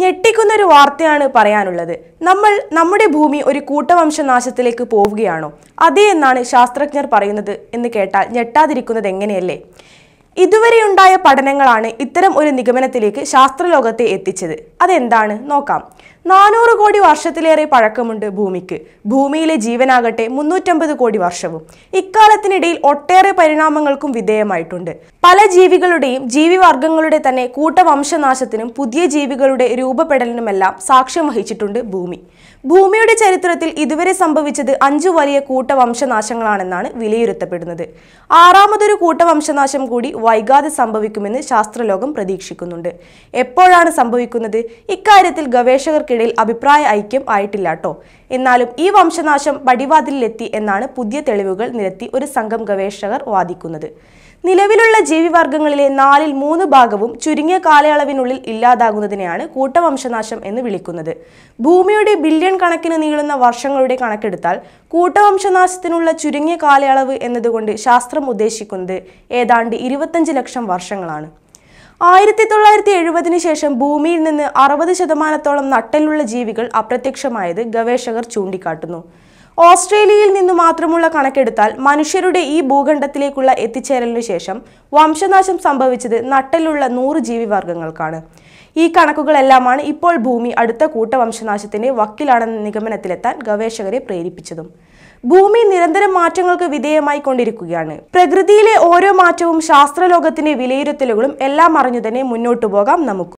ഞെട്ടിക്കുന്ന ഒരു വാർത്തയാണ് പറയാനുള്ളത് നമ്മൾ നമ്മുടെ ഭൂമി ഒരു കൂട്ടവംശനാശത്തിലേക്ക് പോവുകയാണോ അതേ എന്നാണ് ശാസ്ത്രജ്ഞർ പറയുന്നത് എന്ന് കേട്ടാൽ ഞെട്ടാതിരിക്കുന്നത് എങ്ങനെയല്ലേ ഇതുവരെയുണ്ടായ പഠനങ്ങളാണ് ഇത്തരം ഒരു നിഗമനത്തിലേക്ക് ശാസ്ത്രലോകത്തെ എത്തിച്ചത് അതെന്താണ് നോക്കാം നാനൂറ് കോടി വർഷത്തിലേറെ പഴക്കമുണ്ട് ഭൂമിക്ക് ഭൂമിയിലെ ജീവനാകട്ടെ മുന്നൂറ്റമ്പത് കോടി വർഷവും ഇക്കാലത്തിനിടയിൽ ഒട്ടേറെ പരിണാമങ്ങൾക്കും വിധേയമായിട്ടുണ്ട് പല ജീവികളുടെയും ജീവിവർഗങ്ങളുടെ തന്നെ കൂട്ടവംശനാശത്തിനും പുതിയ ജീവികളുടെ രൂപപ്പെടലിനുമെല്ലാം സാക്ഷ്യം വഹിച്ചിട്ടുണ്ട് ഭൂമി ഭൂമിയുടെ ചരിത്രത്തിൽ ഇതുവരെ സംഭവിച്ചത് അഞ്ചു വലിയ കൂട്ടവംശനാശങ്ങളാണെന്നാണ് വിലയിരുത്തപ്പെടുന്നത് ആറാമതൊരു കൂട്ടവംശനാശം കൂടി വൈകാതെ സംഭവിക്കുമെന്ന് ശാസ്ത്രലോകം പ്രതീക്ഷിക്കുന്നുണ്ട് എപ്പോഴാണ് സംഭവിക്കുന്നത് ഇക്കാര്യത്തിൽ ഗവേഷകർക്കിടയിൽ അഭിപ്രായ ഐക്യം ആയിട്ടില്ല എന്നാലും ഈ വംശനാശം പടിവാതിലെത്തി എന്നാണ് പുതിയ തെളിവുകൾ നിരത്തി ഒരു സംഘം ഗവേഷകർ വാദിക്കുന്നത് നിലവിലുള്ള ജീവി വർഗങ്ങളിലെ നാലിൽ മൂന്ന് ഭാഗവും ചുരുങ്ങിയ കാലയളവിനുള്ളിൽ ഇല്ലാതാകുന്നതിനെയാണ് കൂട്ടവംശനാശം എന്ന് വിളിക്കുന്നത് ഭൂമിയുടെ ബില്യൺ കണക്കിന് നീളുന്ന വർഷങ്ങളുടെ കണക്കെടുത്താൽ കൂട്ടവംശനാശത്തിനുള്ള ചുരുങ്ങിയ കാലയളവ് എന്നതുകൊണ്ട് ശാസ്ത്രം ഉദ്ദേശിക്കുന്നത് ഏതാണ്ട് ഇരുപത്തഞ്ച് ലക്ഷം വർഷങ്ങളാണ് ആയിരത്തി തൊള്ളായിരത്തി എഴുപതിന് ശേഷം ഭൂമിയിൽ നിന്ന് അറുപത് ശതമാനത്തോളം നട്ടലുള്ള ജീവികൾ അപ്രത്യക്ഷമായത് ഗവേഷകർ ചൂണ്ടിക്കാട്ടുന്നു ഓസ്ട്രേലിയയിൽ നിന്നു മാത്രമുള്ള കണക്കെടുത്താൽ മനുഷ്യരുടെ ഈ ഭൂഖണ്ഡത്തിലേക്കുള്ള എത്തിച്ചേരലിനു ശേഷം വംശനാശം സംഭവിച്ചത് നട്ടലുള്ള നൂറ് ജീവിവർഗങ്ങൾക്കാണ് ഈ കണക്കുകളെല്ലാമാണ് ഇപ്പോൾ ഭൂമി അടുത്ത കൂട്ടവംശനാശത്തിന്റെ വക്കിലാണെന്ന നിഗമനത്തിലെത്താൻ ഗവേഷകരെ പ്രേരിപ്പിച്ചതും ഭൂമി നിരന്തരം മാറ്റങ്ങൾക്ക് വിധേയമായി കൊണ്ടിരിക്കുകയാണ് പ്രകൃതിയിലെ ഓരോ മാറ്റവും ശാസ്ത്രലോകത്തിന്റെ വിലയിരുത്തലുകളും എല്ലാം അറിഞ്ഞു തന്നെ മുന്നോട്ടു പോകാം നമുക്ക്